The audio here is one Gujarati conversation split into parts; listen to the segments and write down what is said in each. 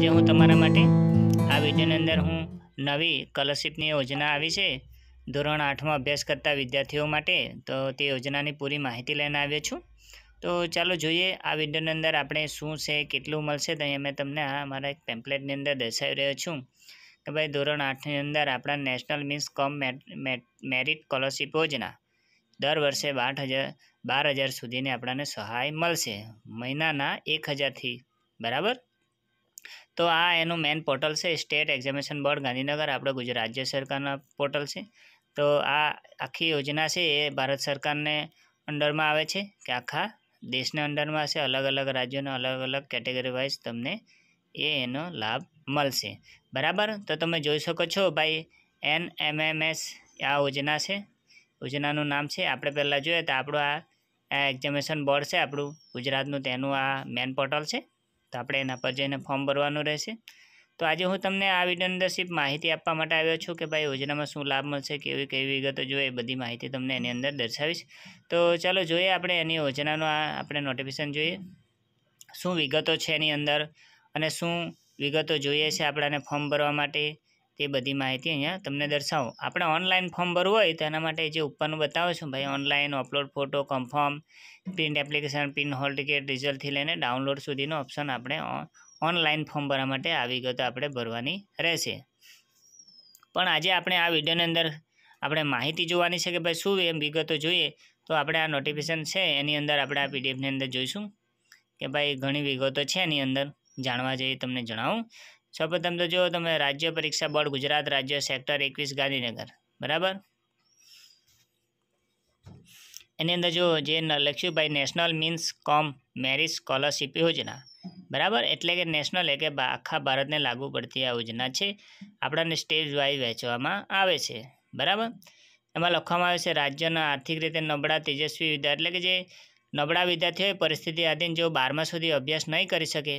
આજે હું તમારા માટે આ વિડીયોની અંદર હું નવી સ્કોલરશીપની યોજના આવી છે ધોરણ આઠમાં અભ્યાસ કરતા વિદ્યાર્થીઓ માટે તો તે યોજનાની પૂરી માહિતી લઈને આવ્યો છું તો ચાલો જોઈએ આ વિડીયોની અંદર આપણે શું છે કેટલું મળશે તો અહીંયા મેં તમને આ મારા એક પેમ્પલેટની અંદર દર્શાવી રહ્યો છું કે ભાઈ ધોરણ આઠની અંદર આપણા national means cum merit scholarship યોજના દર વર્ષે બાર હજાર બાર હજાર સુધીની આપણને સહાય મળશે મહિનાના એક હજારથી બરાબર તો આ એનું મેન પોર્ટલ છે સ્ટેટ એક્ઝામિનેશન બોર્ડ ગાંધીનગર આપણા ગુજરાત રાજ્ય સરકારના પોર્ટલ છે તો આ આખી યોજના છે એ ભારત સરકારને અંડરમાં આવે છે કે આખા દેશને અંડરમાં છે અલગ અલગ રાજ્યોના અલગ અલગ કેટેગરી વાઇઝ તમને એ એનો લાભ મળશે બરાબર તો તમે જોઈ શકો છો ભાઈ એન એમ એમ એસ આ યોજના છે યોજનાનું નામ છે આપણે પહેલાં જોઈએ તો આપણું આ એક્ઝામિનેશન બોર્ડ છે આપણું ગુજરાતનું તેનું આ મેન પોર્ટલ છે તો આપણે એના પર જઈને ફોર્મ ભરવાનું રહેશે તો આજે હું તમને આ વિડીયોની અંદર સિર્ફ માહિતી આપવા માટે આવ્યો છું કે ભાઈ યોજનામાં શું લાભ મળશે કેવી કેવી વિગતો જોઈએ એ બધી માહિતી તમને એની અંદર દર્શાવીશ તો ચાલો જોઈએ આપણે એની યોજનાનું આ આપણે નોટિફિકેશન જોઈએ શું વિગતો છે એની અંદર અને શું વિગતો જોઈએ છે આપણાને ફોર્મ ભરવા માટે તે બધી માહિતી અહીંયા તમને દર્શાવો આપણે ઓનલાઈન ફોર્મ ભરવું હોય તો એના માટે જે ઉપરનું બતાવો છું ભાઈ online upload photo confirm print application pin hall ticket રિઝલ્ટથી લઈને ડાઉનલોડ સુધીનો ઓપ્શન આપણે ઓનલાઈન ફોર્મ ભરવા માટે આ વિગતો આપણે ભરવાની રહેશે પણ આજે આપણે આ વિડીયોની અંદર આપણે માહિતી જોવાની છે કે ભાઈ શું એમ વિગતો જોઈએ તો આપણે આ નોટિફિકેશન છે એની અંદર આપણે આ પીડીએફની અંદર જોઈશું કે ભાઈ ઘણી વિગતો છે એની અંદર જાણવા જઈએ તમને જણાવું સૌપ્રથમ તો જો તમે રાજ્ય પરીક્ષા બોર્ડ ગુજરાત રાજ્ય સેક્ટર એકવીસ ગાંધીનગર બરાબર એની અંદર જો જે લક્ષ્યુભાઈ national means cum merit scholarship યોજના બરાબર એટલે કે નેશનલ એટલે કે આખા ભારતને લાગુ પડતી આ યોજના છે આપણને સ્ટેજ વાઇઝ વહેંચવામાં આવે છે બરાબર એમાં લખવામાં આવે છે રાજ્યના આર્થિક રીતે નબળા તેજસ્વી વિદ્યાર્થી એટલે કે જે નબળા વિદ્યાર્થીઓ પરિસ્થિતિ આધીન જો બારમા સુધી અભ્યાસ નહીં કરી શકે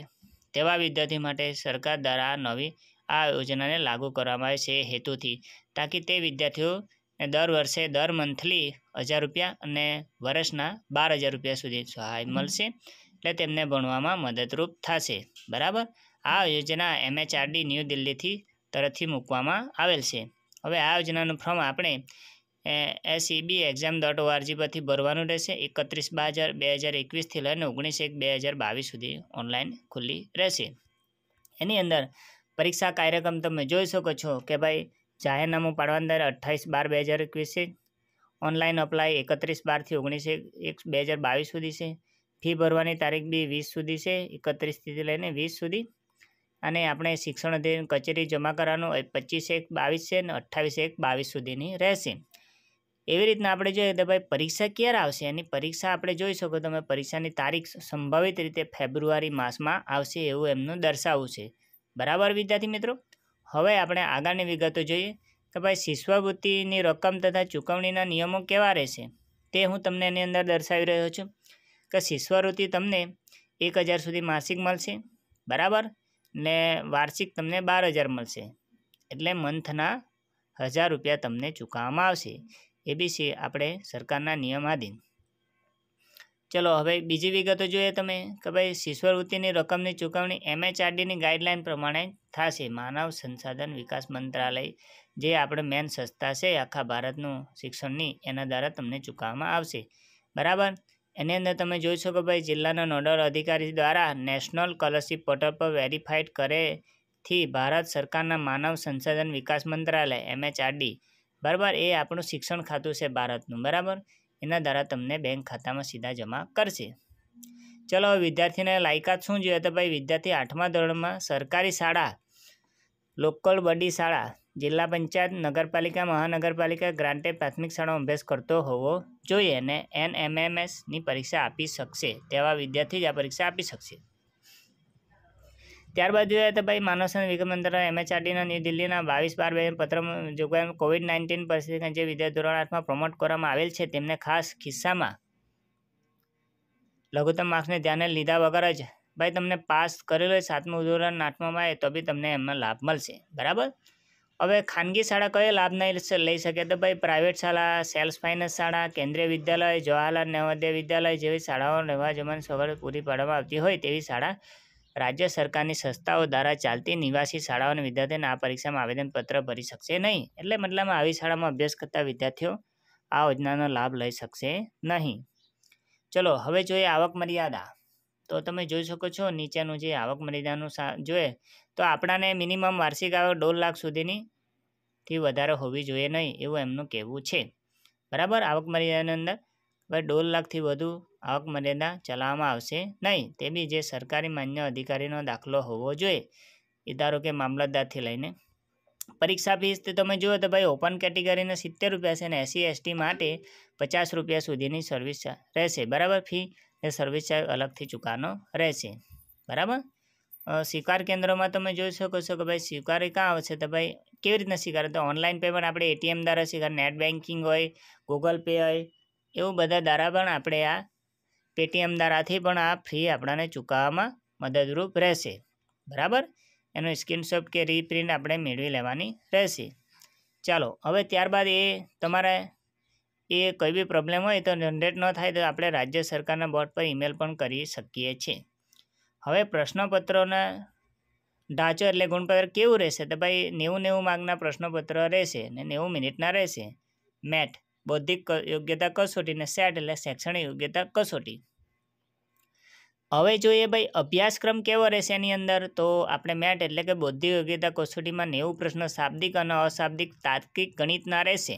તેવા વિદ્યાર્થી માટે સરકાર દ્વારા નવી આ યોજનાને લાગુ કરવામાં આવે છે હેતુથી તાકી તે વિદ્યાર્થીઓ દર વર્ષે દર મંથલી હજાર રૂપિયા અને વર્ષના બાર હજાર રૂપિયા સુધી સહાય મળશે એટલે તેમને ભણવામાં મદદરૂપ થશે બરાબર આ યોજના એમએચઆરડી ન્યૂ દિલ્હીથી તરફથી મૂકવામાં આવેલ છે હવે આ યોજનાનું ફોર્મ આપણે એસઈબી એક્ઝામ ડોટ ઓઆરજી પરથી ભરવાનું રહેશે એકત્રીસ બાર હજાર બે હજાર એકવીસથી લઈને ઓગણીસ એક બે હજાર બાવીસ સુધી ઓનલાઈન ખુલ્લી રહેશે એની અંદર પરીક્ષા કાર્યક્રમ તમે જોઈ શકો છો કે ભાઈ જાહેરનામું પાડવાની તારીખ અઠ્ઠાવીસ બાર બે હજાર એકવીસ છે ઓનલાઈન અપ્લાય એકત્રીસ બારથી ઓગણીસ એક બે હજાર બાવીસ સુધી છે ફી ભરવાની તારીખ બી વીસ સુધી છે એકત્રીસથી લઈને વીસ સુધી અને આપણે શિક્ષણ અધિક કચેરી જમા કરવાનું પચીસ એક બાવીસ છે અને અઠ્ઠાવીસ એક બાવીસ સુધીની રહેશે એવી રીતના આપણે જોઈએ તો ભાઈ પરીક્ષા ક્યારે આવશે એની પરીક્ષા આપણે જોઈ શકો તમે પરીક્ષાની તારીખ સંભવિત રીતે ફેબ્રુઆરી માસમાં આવશે એવું એમનું દર્શાવવું છે બરાબર વિદ્યાર્થી મિત્રો હવે આપણે આગળની વિગતો જોઈએ કે ભાઈ શિષ્યવૃત્તિની રકમ તથા ચૂકવણીના નિયમો કેવા રહેશે તે હું તમને એની અંદર દર્શાવી રહ્યો છું કે શિષ્યવૃત્તિ તમને એક હજાર સુધી માસિક મળશે બરાબર ને વાર્ષિક તમને બાર હજાર મળશે એટલે મંથના હજાર રૂપિયા તમને ચૂકવવામાં આવશે એબીસી આપણે સરકારના નિયમાધીન ચલો હવે બીજી વિગતો જોઈએ તમે કે ભાઈ શિષ્યવૃત્તિની રકમની ચૂકવણી એમએચઆરડીની ગાઈડલાઇન પ્રમાણે થશે માનવ સંસાધન વિકાસ મંત્રાલય જે આપણે મેન સંસ્થા છે આખા ભારતનું શિક્ષણની એના દ્વારા તમને ચૂકવવામાં આવશે બરાબર એની અંદર તમે જોઈ શકો ભાઈ જિલ્લાના નોડલ અધિકારી દ્વારા નેશનલ સ્કોલરશિપ પોર્ટલ પર વેરીફાઈડ કરેથી ભારત સરકારના માનવ સંસાધન વિકાસ મંત્રાલય એમએચઆરડી બરાબર એ આપણું શિક્ષણ ખાતું છે ભારતનું બરાબર એના દ્વારા તમને બેંક ખાતામાં સીધા જમા કરશે ચલો વિદ્યાર્થીને લાયકાત શું જોઈએ તો ભાઈ વિદ્યાર્થી આઠમા ધોરણમાં સરકારી શાળા લોકલ બડી શાળા જિલ્લા પંચાયત નગરપાલિકા મહાનગરપાલિકા ગ્રાન્ટે પ્રાથમિક શાળામાં અભ્યાસ કરતો હોવો જોઈએ અને એન એનએમએમએસની પરીક્ષા આપી શકશે તેવા વિદ્યાર્થી જ આ પરીક્ષા આપી શકશે ત્યારબાદ જોઈએ તો ભાઈ માનવ સંસાધન વિકાસ મંત્રાલય એમએચઆરડીના ન્યૂ દિલ્હીના બાવીસ બાર બે પત્ર જોગવાઈ કોવિડ નાઇન્ટીન પરિસ્થિતિને જે વિદ્યા ધોરણ આઠમાં પ્રમોટ કરવામાં આવેલ છે તેમને ખાસ ખિસ્સામાં લઘુત્તમ માર્ક્સને ધ્યાને લીધા વગર જ ભાઈ તમને પાસ કરેલો હોય સાતમું ધોરણ આઠમામાં આવે તો બી તમને એમનો લાભ મળશે બરાબર હવે ખાનગી શાળા કયો લાભ નહીં લઈ શકે તો ભાઈ પ્રાઇવેટ શાળા સેલ્ફ ફાઇનાન્સ શાળા કેન્દ્રીય વિદ્યાલય જવાહરલાલ નવોદય વિદ્યાલય જેવી શાળાઓ રહેવા જમવાની સગવડ પૂરી પાડવામાં આવતી હોય તેવી શાળા રાજ્ય સરકારની સંસ્થાઓ દ્વારા ચાલતી નિવાસી શાળાઓના વિદ્યાર્થીઓને આ પરીક્ષામાં આવેદનપત્ર ભરી શકશે નહીં એટલે મતલબમાં આવી શાળામાં અભ્યાસ કરતા વિદ્યાર્થીઓ આ યોજનાનો લાભ લઈ શકશે નહીં ચલો હવે જોઈએ આવક મર્યાદા તો તમે જોઈ શકો છો નીચેનું જે આવક મર્યાદાનું જોઈએ તો આપણાને મિનિમમ વાર્ષિક આવક દોઢ લાખ સુધીની થી વધારે હોવી જોઈએ નહીં એવું એમનું કહેવું છે બરાબર આવક મર્યાદાની અંદર પર દોઢ લાખથી વધુ આવક મર્યાદા ચલાવવામાં આવશે નહીં તે બી જે સરકારી માન્ય અધિકારીનો દાખલો હોવો જોઈએ ઇદારો કે મામલતદારથી લઈને પરીક્ષા ફીસ તે તમે જુઓ તો ભાઈ ઓપન કેટેગરીને સિત્તેર રૂપિયા છે અને એસી એસટી માટે પચાસ રૂપિયા સુધીની સર્વિસ રહેશે બરાબર ફી એ સર્વિસ ચાર્જ અલગથી ચૂકવાનો રહેશે બરાબર સ્વીકાર કેન્દ્રમાં તમે જોઈ શકો છો કે ભાઈ સ્વીકાર ક્યાં આવશે તો ભાઈ કેવી રીતના સ્વીકાર તો ઓનલાઈન પેમેન્ટ આપણે એટીએમ દ્વારા સ્વીકાર નેટ બેન્કિંગ હોય ગૂગલ પે હોય એવું બધા દ્વારા પણ આપણે આ પેટીએમ દ્વારાથી પણ આ ફી આપણને ચૂકવવામાં મદદરૂપ રહેશે બરાબર એનો સ્ક્રીનશોટ કે રીપ્રિન્ટ આપણે મેળવી લેવાની રહેશે ચાલો હવે ત્યારબાદ એ તમારે એ કોઈ બી પ્રોબ્લેમ હોય તો જનરેટ ન થાય તો આપણે રાજ્ય સરકારના બોર્ડ પર ઈમેલ પણ કરી શકીએ છીએ હવે પ્રશ્નપત્રોના ઢાંચો એટલે ગુણપત્ર કેવું રહેશે તો ભાઈ નેવું નેવું માર્કના પ્રશ્નપત્ર રહેશે ને નેવું મિનિટના રહેશે મેટ બૌદ્ધિક યોગ્યતા કસોટી અને સેટ એટલે શૈક્ષણિક યોગ્યતા કસોટી હવે જોઈએ ભાઈ અભ્યાસક્રમ કેવો રહેશે એની અંદર તો આપણે મેટ એટલે કે બૌદ્ધિક યોગ્યતા કસોટીમાં નેવું પ્રશ્નો શાબ્દિક અને અશાબ્દિક તાત્કિક ગણિતના રહેશે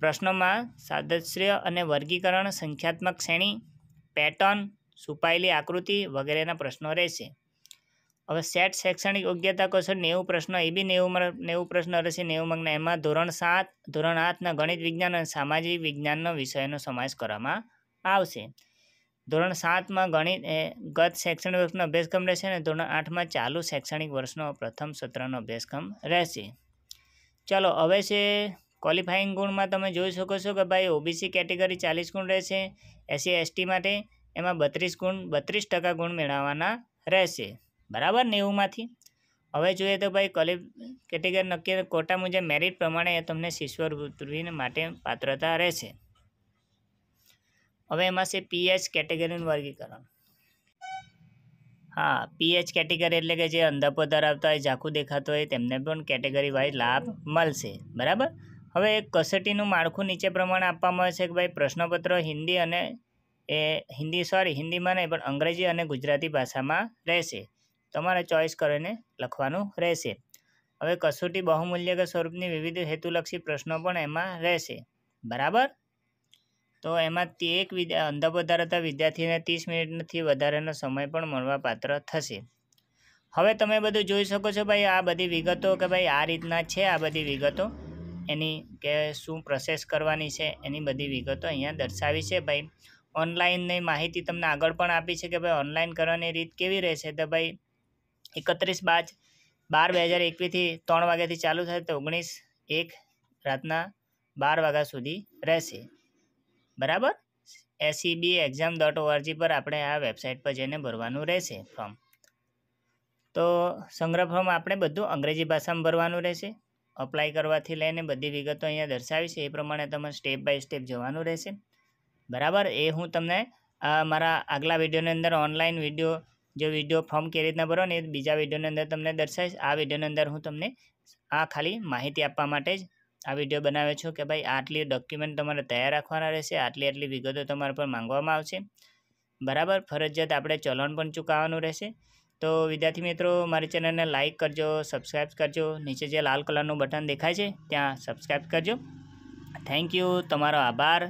પ્રશ્નોમાં સાદશ્ય અને વર્ગીકરણ સંખ્યાત્મક શ્રેણી પેટર્ન સુપાયેલી આકૃતિ વગેરેના પ્રશ્નો રહેશે હવે સેટ શૈક્ષણિક યોગ્યતા કૌશલ નેવું પ્રશ્નો એ બી નેવું નેવું પ્રશ્ન રહેશે નેવું માર્કના એમાં ધોરણ સાત ધોરણ આઠના ગણિત વિજ્ઞાન અને સામાજિક વિજ્ઞાનનો વિષયનો સમાવેશ કરવામાં આવશે ધોરણ સાતમાં ગણિત ગત શૈક્ષણિક વર્ષનો અભ્યાસક્રમ રહેશે અને ધોરણ આઠમાં ચાલુ શૈક્ષણિક વર્ષનો પ્રથમ સત્રનો અભ્યાસક્રમ રહેશે ચાલો હવે છે ક્વોલિફાઈંગ ગુણમાં તમે જોઈ શકો છો કે ભાઈ ઓબીસી કેટેગરી ચાલીસ ગુણ રહેશે એસસી એસટી માટે એમાં બત્રીસ ગુણ બત્રીસ ટકા ગુણ મેળવવાના રહેશે બરાબર નેવુંમાંથી હવે જોઈએ તો ભાઈ કોલેજ કેટેગરી નક્કી કોટા મુજબ મેરિટ પ્રમાણે તમને શિષ્યવૃત્તિ માટે પાત્રતા રહેશે હવે એમાં છે પીએચ કેટેગરીનું વર્ગીકરણ હા પીએચ કેટેગરી એટલે કે જે અંધપો ધરાવતા હોય ઝાંખું દેખાતો હોય તેમને પણ કેટેગરી વાઇઝ લાભ મળશે બરાબર હવે કસોટીનું માળખું નીચે પ્રમાણે આપવામાં આવે છે કે ભાઈ પ્રશ્નપત્ર હિન્દી અને એ હિન્દી સોરી હિન્દીમાં નહીં પણ અંગ્રેજી અને ગુજરાતી ભાષામાં રહેશે તમારે ચોઇસ કરીને લખવાનું રહેશે હવે કસોટી બહુમૂલ્યક સ્વરૂપની વિવિધ હેતુલક્ષી પ્રશ્નો પણ એમાં રહેશે બરાબર તો એમાં તે એક વિદ્યા અંધાપો ધરાવતા વિદ્યાર્થીને ત્રીસ મિનિટથી વધારેનો સમય પણ મળવાપાત્ર થશે હવે તમે બધું જોઈ શકો છો ભાઈ આ બધી વિગતો કે ભાઈ આ રીતના છે આ બધી વિગતો એની કે શું પ્રોસેસ કરવાની છે એની બધી વિગતો અહીંયા દર્શાવી છે ભાઈ ઓનલાઈનની માહિતી તમને આગળ પણ આપી છે કે ભાઈ ઓનલાઈન કરવાની રીત કેવી રહેશે તો ભાઈ એકત્રીસ બાદ બાર બે હજાર એકવીસથી ત્રણ વાગ્યાથી ચાલુ થશે તો ઓગણીસ એક રાતના બાર વાગ્યા સુધી રહેશે બરાબર એસીબી એક્ઝામ ડોટ ઓઆરજી પર આપણે આ વેબસાઇટ પર જઈને ભરવાનું રહેશે ફોર્મ તો સંગ્રહ ફોર્મ આપણે બધું અંગ્રેજી ભાષામાં ભરવાનું રહેશે અપ્લાય કરવાથી લઈને બધી વિગતો અહીંયા દર્શાવી છે એ પ્રમાણે તમે સ્ટેપ બાય સ્ટેપ જવાનું રહેશે બરાબર એ હું તમને મારા આગલા વિડીયોની અંદર ઓનલાઈન વિડીયો જો વિડીયો ફોર્મ કેવી રીતના ભરો ને એ બીજા વિડીયોની અંદર તમને દર્શાવીશ આ વિડીયોની અંદર હું તમને આ ખાલી માહિતી આપવા માટે જ આ વિડીયો બનાવે છું કે ભાઈ આટલી ડોક્યુમેન્ટ તમારે તૈયાર રાખવાના રહેશે આટલી આટલી વિગતો તમારા પર માંગવામાં આવશે બરાબર ફરજિયાત આપણે ચલણ પણ ચૂકવવાનું રહેશે તો વિદ્યાર્થી મિત્રો મારી ચેનલને લાઇક કરજો સબસ્ક્રાઈબ કરજો નીચે જે લાલ કલરનું બટન દેખાય છે ત્યાં સબસ્ક્રાઈબ કરજો થેન્ક યુ તમારો આભાર